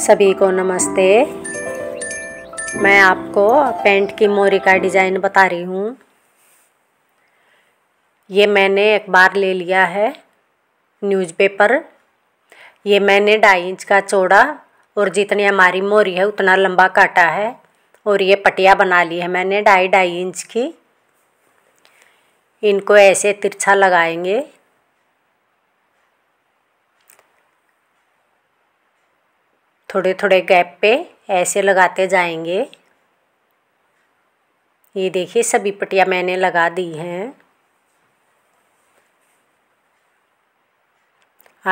सभी को नमस्ते मैं आपको पेंट की मोरी का डिज़ाइन बता रही हूँ ये मैंने एक बार ले लिया है न्यूज़पेपर ये मैंने ढाई इंच का चौड़ा और जितनी हमारी मोरी है उतना लंबा काटा है और ये पटिया बना ली है मैंने ढाई ढाई इंच की इनको ऐसे तिरछा लगाएंगे थोड़े थोड़े गैप पे ऐसे लगाते जाएंगे ये देखिए सभी पटिया मैंने लगा दी हैं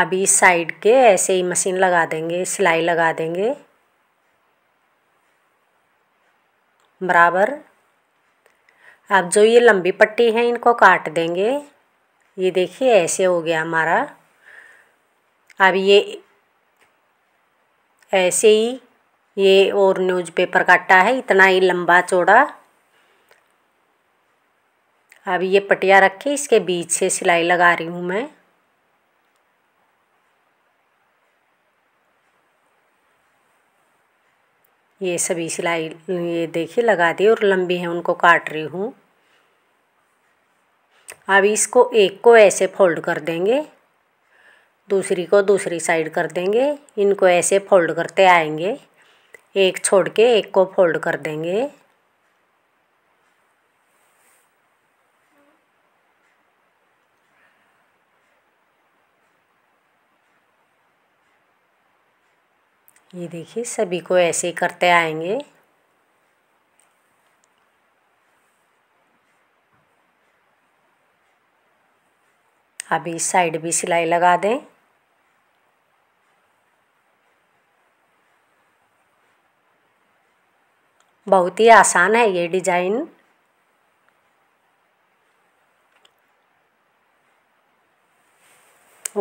अभी इस साइड के ऐसे ही मशीन लगा देंगे सिलाई लगा देंगे बराबर अब जो ये लंबी पट्टी है इनको काट देंगे ये देखिए ऐसे हो गया हमारा अब ये ऐसे ही ये और न्यूज़पेपर काटा है इतना ही लंबा चौड़ा अब ये पटिया रखी इसके बीच से सिलाई लगा रही हूँ मैं ये सभी सिलाई ये देखिए लगा दी और लंबी है उनको काट रही हूँ अब इसको एक को ऐसे फोल्ड कर देंगे दूसरी को दूसरी साइड कर देंगे इनको ऐसे फोल्ड करते आएंगे एक छोड़ के एक को फोल्ड कर देंगे ये देखिए सभी को ऐसे ही करते आएंगे अभी इस साइड भी सिलाई लगा दें बहुत ही आसान है ये डिज़ाइन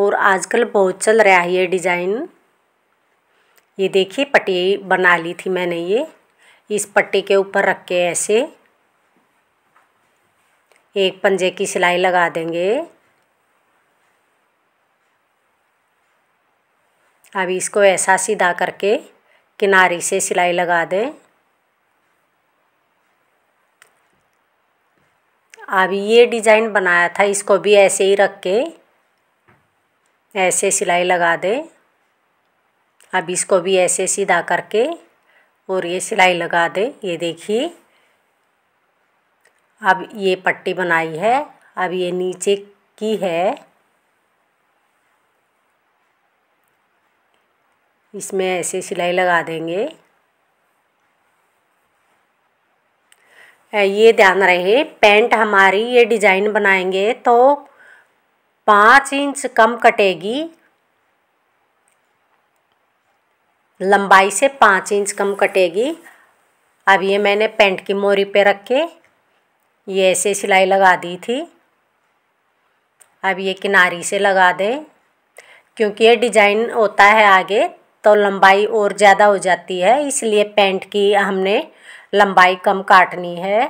और आजकल बहुत चल रहा है ये डिज़ाइन ये देखिए पट्टी बना ली थी मैंने ये इस पट्टी के ऊपर रख के ऐसे एक पंजे की सिलाई लगा देंगे अब इसको ऐसा सीधा करके किनारी से सिलाई लगा दें अब ये डिज़ाइन बनाया था इसको भी ऐसे ही रख के ऐसे सिलाई लगा दे अब इसको भी ऐसे सीधा करके और ये सिलाई लगा दे ये देखिए अब ये पट्टी बनाई है अब ये नीचे की है इसमें ऐसे सिलाई लगा देंगे ये ध्यान रहे पैंट हमारी ये डिज़ाइन बनाएंगे तो पाँच इंच कम कटेगी लंबाई से पाँच इंच कम कटेगी अब ये मैंने पैंट की मोरी पे रख के ये ऐसे सिलाई लगा दी थी अब ये किनारी से लगा दें क्योंकि ये डिज़ाइन होता है आगे तो लंबाई और ज़्यादा हो जाती है इसलिए पैंट की हमने लंबाई कम काटनी है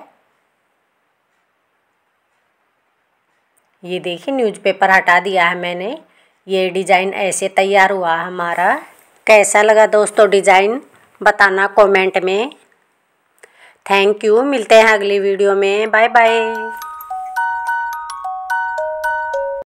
ये देखिए न्यूज़पेपर हटा दिया है मैंने ये डिज़ाइन ऐसे तैयार हुआ हमारा कैसा लगा दोस्तों डिज़ाइन बताना कमेंट में थैंक यू मिलते हैं अगली वीडियो में बाय बाय